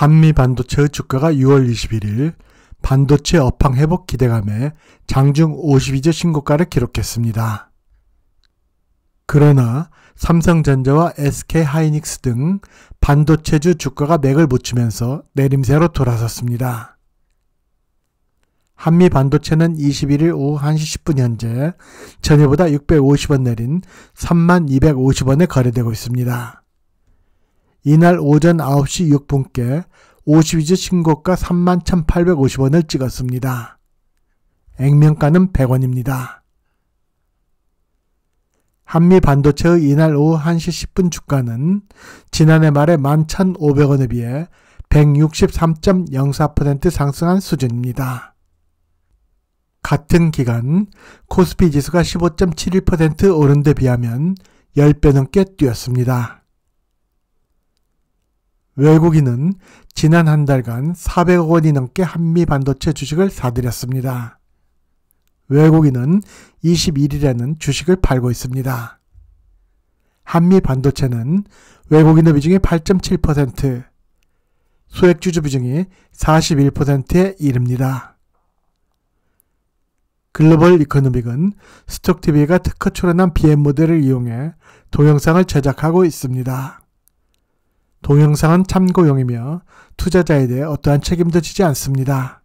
한미 반도체 주가가 6월 21일 반도체 업황 회복 기대감에 장중 5 2조 신고가를 기록했습니다. 그러나 삼성전자와 SK하이닉스 등 반도체주 주가가 맥을 못 추면서 내림세로 돌아섰습니다. 한미 반도체는 21일 오후 1시 10분 현재 전일보다 650원 내린 3250원에 거래되고 있습니다. 이날 오전 9시 6분께 52주 신고가 31,850원을 찍었습니다. 액면가는 100원입니다. 한미 반도체의 이날 오후 1시 10분 주가는 지난해 말에 11,500원에 비해 163.04% 상승한 수준입니다. 같은 기간 코스피 지수가 15.71% 오른 데 비하면 10배 넘게 뛰었습니다. 외국인은 지난 한 달간 400억 원이 넘게 한미 반도체 주식을 사들였습니다. 외국인은 21일에는 주식을 팔고 있습니다. 한미 반도체는 외국인의 비중이 8.7%, 소액주주 비중이 41%에 이릅니다. 글로벌 이코노믹은 스톡TV가 특허 출원한 BM 모델을 이용해 동영상을 제작하고 있습니다. 동영상은 참고용이며 투자자에 대해 어떠한 책임도 지지 않습니다.